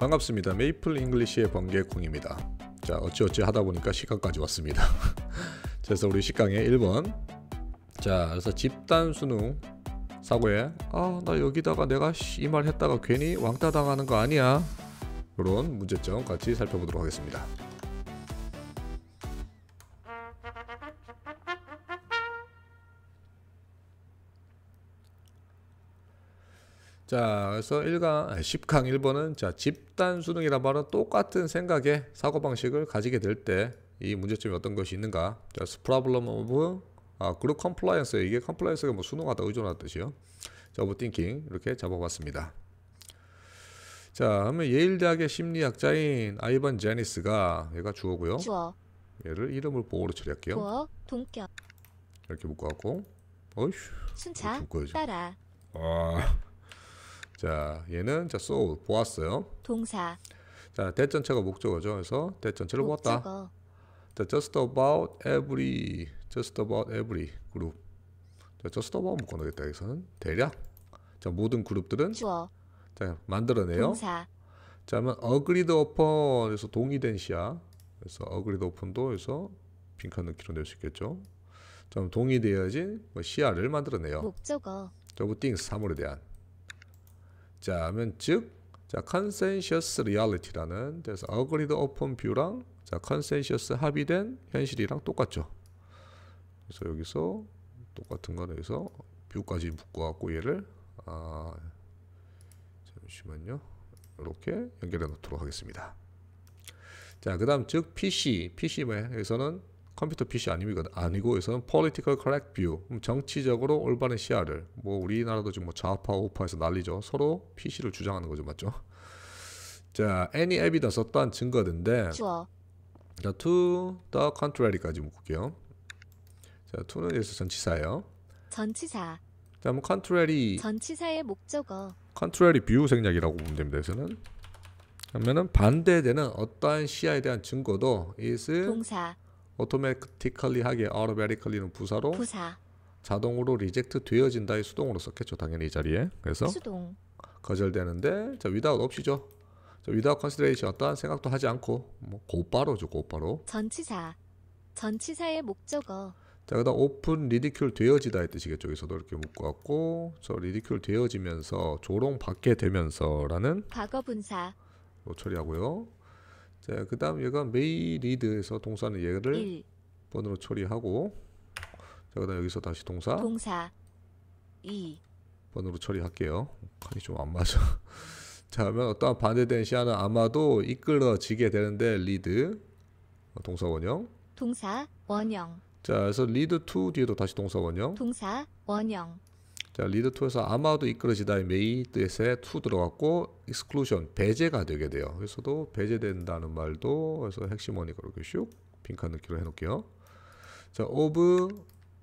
반갑습니다. 메이플 잉글리시의 번개콩입니다. 자 어찌어찌 하다 보니까 시각까지 왔습니다. 그래서 우리 식강의 1번 자 그래서 집단 수능 사고에 아 나 여기다가 내가 이 말 했다가 괜히 왕따 당하는 거 아니야 그런 문제점 같이 살펴보도록 하겠습니다. 자, 그래서 1강, 10강 1번은 자, 집단 수능이란 말은 똑같은 생각의 사고방식을 가지게 될 때 이 문제점이 어떤 것이 있는가? 자, problem of 아, 그룹 컴플라이언스. 이게 컴플라이언스가 뭐 수능하다 의존하다 뜻이요. 자, 오버띵킹 이렇게 잡아봤습니다. 자, 그러면 예일대학의 심리학자인 아이번 제니스가 얘가 주어고요. 주어. 얘를 이름을 보호로 처리할게요. 보어, 동격. 이렇게 묶어갖고, 어휴. 순차, 따라. 아. 자, 얘는 자 s o 보았어요. 동사. 자, 대전체가 목적어죠. 그래서 대전체를 목적어. 보았다. 자, just about every just about every 그룹. 자, just about 묶어 놓겠다. 여기서는 대략. 자, 모든 그룹들은 주어. 자, 만들어내요. 동사. 자, 그러면 agreed upon 그서 동의된 시야. 그래서 agreed upon도 그서 빈칸 넣기로 낼수 있겠죠. 자, 동의되어야 뭐 시야를 만들어내요. 목적어. 저부 띵 사물에 대한 자면 하즉 자, 컨센셔스 리얼리티라는 그래서 어그리드 오픈 뷰랑 자, 컨센셔스 합의된 현실이랑 똑같죠. 그래서 여기서 똑같은 거는 여기서 뷰까지 묶어 갖고 얘를 아 잠시만요. 이렇게 연결해 놓도록 하겠습니다. 자, 그다음 즉 PC, PC에서는 뭐 컴퓨터 PC 아닙니까? 아니고 여서 political correct view 음, 정치적으로 올바른 시야를 뭐 우리나라도 지금 뭐 좌파 우파에서 난리죠 서로 PC를 주장하는 거죠 맞죠? 자 any evidence 어떠한 증거든데 자 to the contrary까지 묶을게요 자 to는 여기서 전치사예요 전치사 자한 뭐 contrary 전치사의 목적어 contrary view 생략이라고 보면 됩니다 여기서는 그러면은 반대되는 어떠한 시야에 대한 증거도 is 동사 automatically하게 automatically는 부사로 부사. 자동으로 리젝트 되어진다의 수동으로 썼겠죠 당연히 이 자리에 그래서 수동 거절되는데 자 without 없이죠 자, without consideration 어떠한 생각도 하지 않고 뭐 곧바로죠 곧바로 전치사 전치사의 목적어 자 그다음 오픈 리디큘 되어지다의 뜻이겠죠 여기서도 이렇게 묶어갖고 저 리디큘 되어지면서 조롱받게 되면서라는 과거분사 로 처리하고요 자, 그 다음 얘가 메이리드에서 동사는 얘를 1. 번으로 처리하고 자, 그 다음 여기서 다시 동사 동사 2 번으로 처리할게요. 칸이 좀 안 맞아. 자, 그러면 어떠한 반대된 시야는 아마도 이끌어지게 되는데 리드 어, 동사 원형 동사 원형 자, 그래서 리드 투 뒤에도 다시 동사 원형 동사 원형 자, 리드 투에서 아마도 이끌어지다의 메이 뜻에 투 들어갔고 익스클루션 배제가 되게 돼요. 그래서도 배제된다는 말도 그래서 핵심원이 그렇게 슉 빈칸 넣기로 해놓을게요. 자, of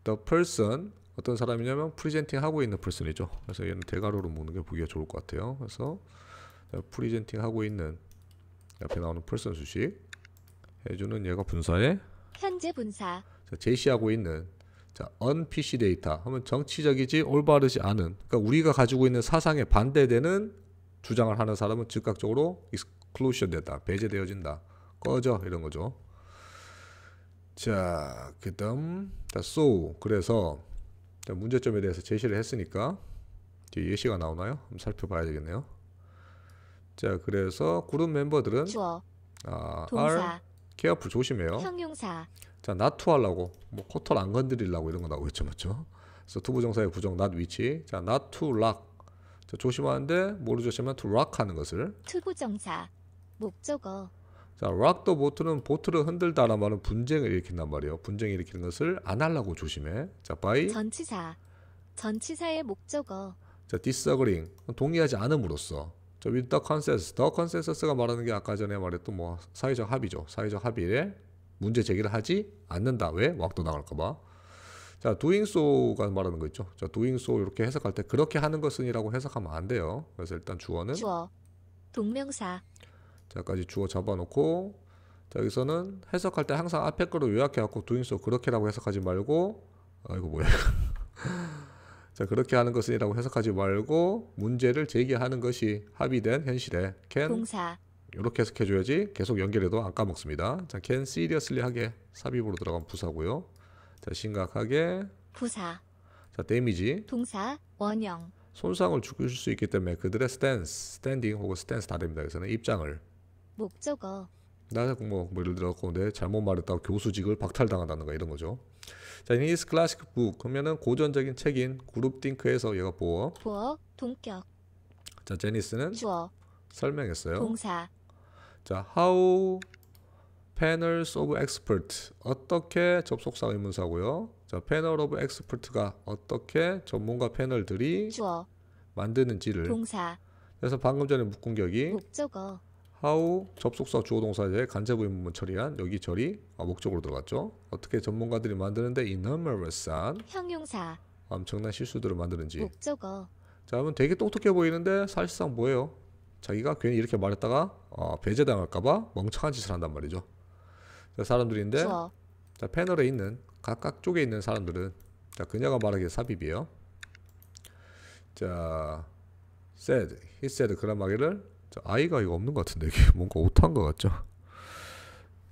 the person 어떤 사람이냐면 프리젠팅 하고 있는 person이죠. 그래서 얘는 대괄호로 묶는 게 보기가 좋을 것 같아요. 그래서 프리젠팅 하고 있는 옆에 나오는 person 수식 해주는 얘가 분사에 현재 분사 자, 제시하고 있는 자, unPC 데이터 하면 정치적이지 올바르지 않은 그러니까 우리가 가지고 있는 사상에 반대되는 주장을 하는 사람은 즉각적으로 exclusion 됐다. 배제되어진다. 꺼져 이런 거죠. 자, 그다음 자, so 그래서 문제점에 대해서 제시를 했으니까 뒤에 예시가 나오나요? 한번 살펴봐야 되겠네요. 자, 그래서 그룹 멤버들은 주어, 아, 동사, are careful 조심해요. 형용사 자, 나투하려고 뭐 코털 안 건드리려고 이런 거 나오겠죠, 맞죠? 그래서 투부정사의 부정 낫 위치. 자, 나투락. 자, 조심하는데 모르 조심하면 투락 하는 것을. 투부정사 목적어. 자, 락도 보트는 보트를 흔들다라는 말은 분쟁을 일으킨단 말이에요. 분쟁 일으키는 것을 안 하려고 조심해. 자, 바이. 전치사. 전치사의 목적어. 자, disagreeing. 동의하지 않음으로써. 자, with the consensus. the consensus가 말하는 게 아까 전에 말했던 뭐 사회적 합의죠. 사회적 합의에 문제 제기를 하지 않는다. 왜? 왕도 나갈까봐. 자, doing so가 말하는 거 있죠. 자, doing so 이렇게 해석할 때 그렇게 하는 것은이라고 해석하면 안 돼요. 그래서 일단 주어는 주어 동명사 자까지 주어 잡아놓고 자, 여기서는 해석할 때 항상 앞에 거로 요약해 갖고 doing so 그렇게라고 해석하지 말고 아 이거 뭐야? 자 그렇게 하는 것은이라고 해석하지 말고 문제를 제기하는 것이 합의된 현실에 can 동사 이렇게 해석해줘야지 계속 연결해도 안 까먹습니다. 자, can seriously 하게 삽입으로 들어간 부사고요. 자, 심각하게 부사. 자, 데미지. 동사 원형. 손상을 주실 수 있기 때문에 그들의 스탠스, 스탠딩 혹은 스탠스 다 됩니다. 그래서는 입장을. 목적어. 나뭐 뭐 예를 들어서 내 잘못 말했다고 교수직을 박탈당한다는가 이런 거죠. 자, in his classic book 그러면은 고전적인 책인 그룹 띵크에서 얘가 보어. 보어 동격. 자, 제니스는 주어. 설명했어요. 동사. 자, how panels of expert 어떻게 접속사 의문사고요. 자, panel of expert가 어떻게 전문가 패널들이 주어 만드는지를 동사 그래서 방금 전에 묶은 격이 목적어 how 접속사 주어 동사의 간접의 문문 처리한 여기 처리 아, 목적으로 들어갔죠. 어떻게 전문가들이 만드는데 i n n u m o u s 한 형용사 엄청난 실수들을 만드는지 목적어 자, 그러면 되게 똑똑해 보이는데 사실상 뭐예요? 자기가 괜히 이렇게 말했다가 어, 배제당할까봐 멍청한 짓을 한단 말이죠. 사람들인데 자, 패널에 있는 각각 쪽에 있는 사람들은 자 그녀가 말하기에 삽입이에요. 자 said, he said 그란 말기를 아이가 이거 없는 것 같은데 이게 뭔가 오타인 것 같죠?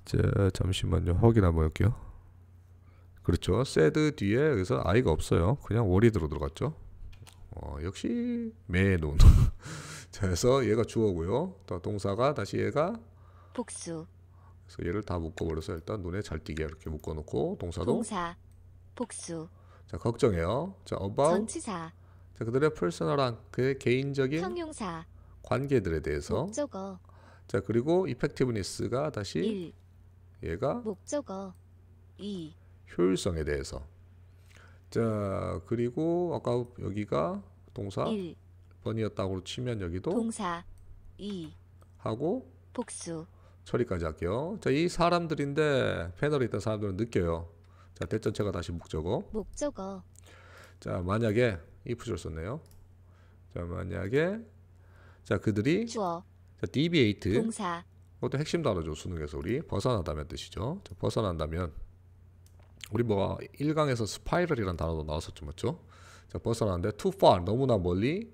자 잠시만요 확인 한번 할게요. 그렇죠. said 뒤에 여기서 아이가 없어요. 그냥 월이 들어 들어갔죠. 어, 역시 매 논. 그래서 얘가 주어고요. 또 동사가 다시 얘가 복수. 그래서 얘를 다 묶어버려서 일단 눈에 잘 띄게 이렇게 묶어놓고 동사도 동사 복수. 자 걱정해요. 자 about 전치사. 자 그들의 퍼스널한 그 개인적인 형용사 관계들에 대해서 목적어. 자 그리고 이펙티브니스가 다시 1. 얘가 목적어 2. 효율성에 대해서. 자 그리고 아까 여기가 동사 1. 번이었다고 치면 여기도 동사 이 하고 복수 처리까지 할게요. 자, 이 사람들인데 패널에 있던 사람들은 느껴요. 자, 대전체가 다시 목적어. 목적어. 자, 만약에 if를 썼네요. 자, 만약에 자, 그들이 주어. 자, deviate 동사. 이것도 핵심 단어죠. 수능에서 우리 벗어나다면 뜻이죠. 자, 벗어난다면 우리 뭐 1강에서 스파이럴이라는 단어도 나왔었죠. 맞죠? 자, 벗어나는데 too far 너무나 멀리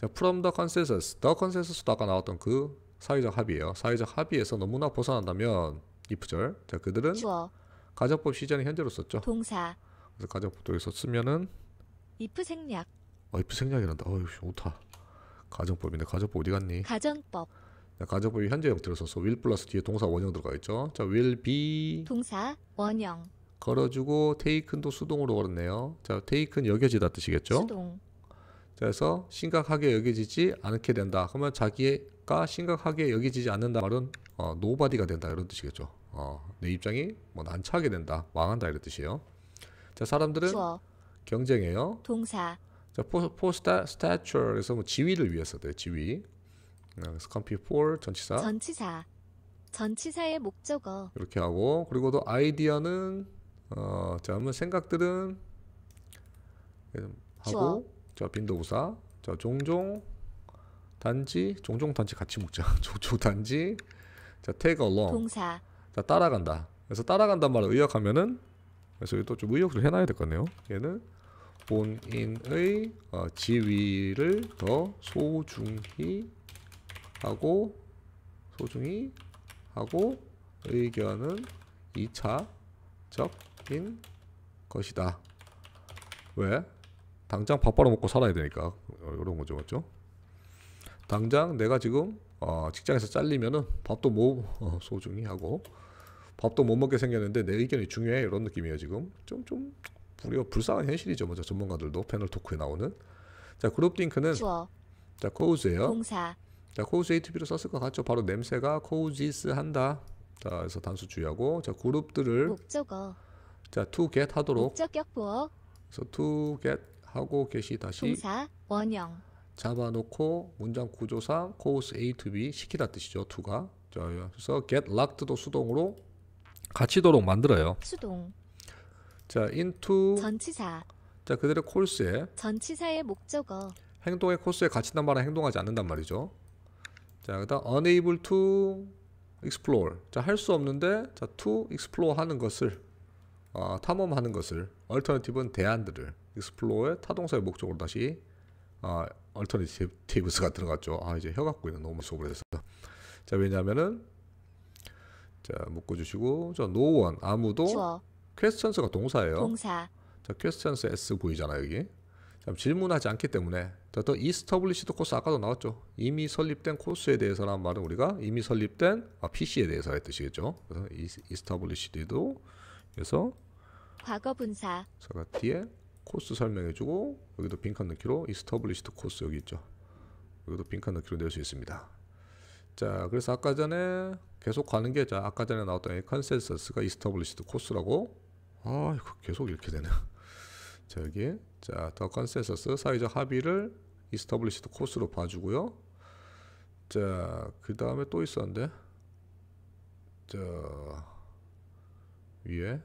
자, from the consensus, the consensus도 아까 나왔던 그 사회적 합의예요. 사회적 합의에서 너무나 벗어난다면 이 부절. 자, 그들은 주어. 가정법 시전에 현재로 썼죠. 동사. 그래서 가정법도 여기서 쓰면은 if 생략. 어, if 생략이란다. 어휴, 좋다 가정법인데 가정법 어디 갔니? 가정법. 자, 가정법이 현재 형태로 써서 will 플러스 뒤에 동사 원형 들어가 있죠. 자, will be 동사 원형. 걸어주고 테이큰도 수동으로 걸었네요. 자, 테이큰 여겨지다 뜻이겠죠? 수동. 그래서 심각하게 여겨지지 않게 된다. 그러면 자기가 심각하게 여겨지지 않는다 말은 어, 노바디가 된다 이런 뜻이겠죠. 어, 내 입장이 뭐 난처하게 된다, 망한다 이런 뜻이에요. 자, 사람들은 주어. 경쟁해요. 동사. 자, 포, 스타, 스타츄얼에서뭐 지위를 위해서 돼, 지위. 어, 그래서 컴피 4 전치사. 전치사. 전치사의 목적어. 이렇게 하고 그리고 또 아이디어는 어, 자, 그러 생각들은 하고 주어. 저 빈도구사 저 종종 단지 종종 단지 같이 묶자 종종 단지 자 take along 동사 자 따라간다 그래서 따라간단 말을 의역하면은 그래서 여기 또좀 의역을 해놔야 될 거네요 얘는 본인의 어, 지위를 더 소중히 하고 소중히 하고 의견은 2차적인 것이다 왜? 당장 밥 벌어먹고 살아야 되니까 이런 어, 거죠 맞죠? 당장 내가 지금 어, 직장에서 잘리면은 밥도 못 어, 소중히 하고 밥도 못 먹게 생겼는데 내 의견이 중요해 이런 느낌이에요 지금 좀좀 좀 불쌍한 현실이죠 먼저 전문가들도 패널 토크에 나오는 자 그룹 딩크는 주어. 자 코우즈예요 동사 자 코우즈 ATP로 썼을 것 같죠 바로 냄새가 코우지스 한다 자 그래서 단수 주의하고 자 그룹들을 목적어 자 to get 하도록 목적격 부어 그래서 to get 하고 계시다시 동사 원형 잡아놓고 문장 구조상 course A to B 시키다 뜻이죠. to가 그래서 get locked도 수동으로 갇히도록 만들어요. 수동 자 into 전치사 자 그대로 콜스에 전치사의 목적어 행동의 코스에 갇힌단 말은 행동하지 않는단 말이죠. 자 그다음 unable to explore 자할 수 없는데 자 to explore 하는 것을 어, 탐험하는 것을 얼터너티브는 대안들을 익스플로어의 타동사의 목적으로 다시 아, 얼터니티브스가 들어갔죠. 아 이제 혀 갖고 있는 너무 소홀해서. 자 왜냐면은 자 묶어주시고 저 no n e 아무도 퀘스천스가 동사예요. 동사. 자 퀘스천스 s 보이잖아 여기. 자, 질문하지 않기 때문에 자, 더 이스터블리시드 코스 아까도 나왔죠. 이미 설립된 코스에 대해서란 말은 우리가 이미 설립된 아, PC에 대해서 했듯이겠죠. 그래서 이스터블리시드도 그래서 과거 분사. 제가 뒤에 코스 설명해주고 여기도 빈칸 넣기로 이스터블리시트 코스 여기 있죠. 여기도 빈칸 넣기로 낼수 있습니다. 자, 그래서 아까 전에 계속 가는 게 자, 아까 전에 나왔던 이 컨센서스가 이스터블리시드 코스라고. 아, 이거 계속 이렇게 되네. 요 자, 여기. 자, 더 컨센서스 사회적 합의를 이스터블리시드 코스로 봐주고요. 자, 그 다음에 또 있었는데. 자, 위에.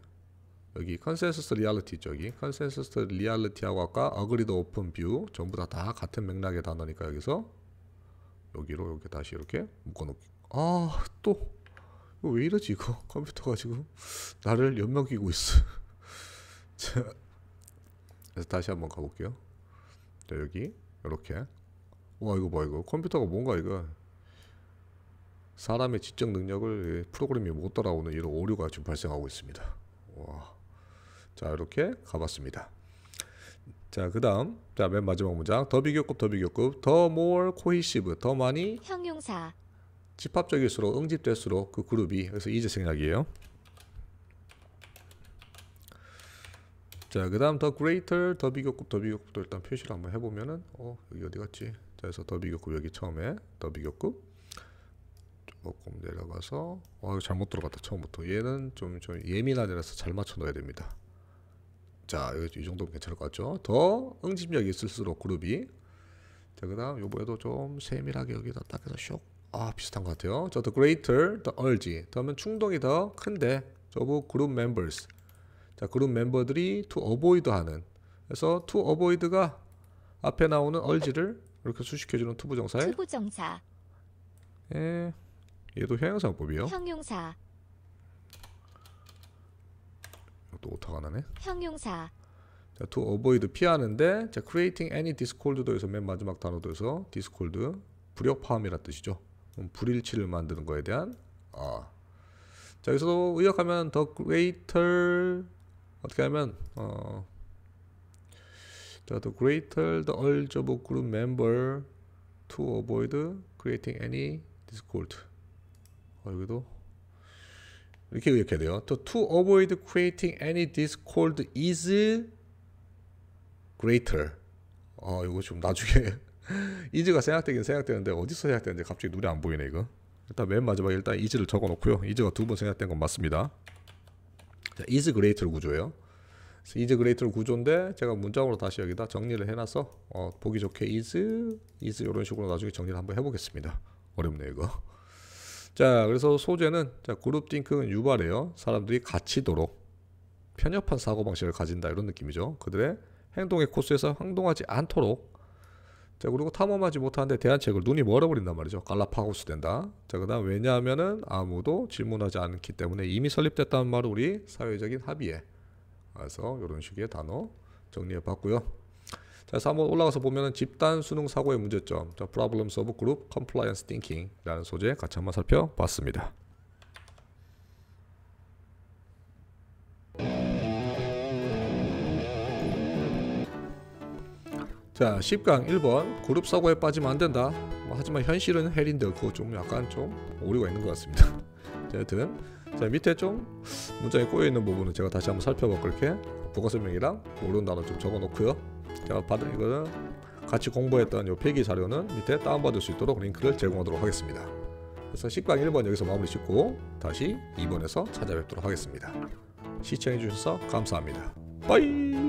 여기 컨센서스 리얼리티 쪽이 컨센서스 리얼리티하고 아까 어그리드 오픈 뷰 전부 다 다 같은 맥락의 단어니까 여기서 여기로 이렇게 다시 이렇게 묶어놓기 아 또 왜 이러지 이거 컴퓨터가 지금 나를 연명끼고 있어 자, 그래서 다시 한번 가볼게요 자 여기 이렇게 와 이거 뭐 이거 컴퓨터가 뭔가 이거 사람의 지적 능력을 프로그램이 못 따라오는 이런 오류가 지금 발생하고 있습니다 와자 이렇게 가봤습니다. 자, 그다음 자맨 마지막 문장 더 비교급 더 비교급 더 more cohesive 더 많이 형용사 집합적일수록 응집될수록 그 그룹이 그래서 이제 생략이에요. 자, 그다음 더 greater 더 비교급 더 비교급도 일단 표시를 한번 해보면은 어 여기 어디 갔지? 자, 그래서 더 비교급 여기 처음에 더 비교급 조금 내려가서 어 잘못 들어갔다 처음부터 얘는 좀 좀 예민하게라서 잘 맞춰 넣어야 됩니다. 자, 이 정도면 괜찮을 것 같죠? 더 응집력이 있을수록 그룹이. 자, 그 다음 요번에도 좀 세밀하게 여기다 딱 해서 쇽. 아, 비슷한 것 같아요. 자, the greater, the urge. 더하면 충동이 더 큰데, 저부 그룹 members. 자, 그룹 멤버들이 to avoid 하는. 그래서 to avoid가 앞에 나오는 urge를 이렇게 수식해주는 투부정사에. 투부정사. 예. 얘도 형용사법이요. 형용사. 또 오타가 나네. 형용사. 자, to avoid 피하는데 자, creating any discord도에서 맨 마지막 단어도에서 discord 불협화음이란 뜻이죠. 불일치를 만드는 거에 대한 아. 자, 여기서도 의역하면 the greater 어떻게 하면 어 자, the greater the urge of group member to avoid creating any discord. 어, 여기도 이렇게 이렇게 돼요. 또 to avoid creating any discord is greater. 어, 이거 좀 나중에 이즈가 생각되긴 생각되는데 어디서 생각되는지 갑자기 눈에 안 보이네 이거. 일단 맨 마지막에 일단 이즈를 적어 놓고요. 이즈가 두 번 생각된 건 맞습니다. 자, is greater 구조예요. is greater 구조인데 제가 문장으로 다시 여기다 정리를 해놔서 어, 보기 좋게 is is 이런 식으로 나중에 정리를 한번 해보겠습니다. 어렵네 이거. 자, 그래서 소재는 자, 그룹 띵크는 유발해요. 사람들이 갇히도록 편협한 사고방식을 가진다 이런 느낌이죠. 그들의 행동의 코스에서 행동하지 않도록 자 그리고 탐험하지 못하는데 대안책을 눈이 멀어버린단 말이죠. 갈라파고스 된다. 자 그다음 왜냐하면은 아무도 질문하지 않기 때문에 이미 설립됐다는 말을 우리 사회적인 합의에 그래서 이런 식의 단어 정리해 봤고요. 자, 그래서 한번 올라가서 보면은 집단 수능 사고의 문제점. 자, problem of group compliance thinking라는 소재 같이 한번 살펴봤습니다. 자, 10강 1번 그룹 사고에 빠지면 안 된다. 뭐, 하지만 현실은 헬인데 그거 좀 약간 좀 오류가 있는 것 같습니다. 자, 여튼 자, 밑에 좀문장이 꼬여 있는 부분은 제가 다시 한번 살펴볼 게요 부가 설명이랑 모르는 단어 좀 적어 놓고요. 제가 받은 이거는 같이 공부했던 요 필기 자료는 밑에 다운받을 수 있도록 링크를 제공하도록 하겠습니다. 그래서 식강 1번 여기서 마무리 짓고 다시 2번에서 찾아뵙도록 하겠습니다. 시청해주셔서 감사합니다. 빠이!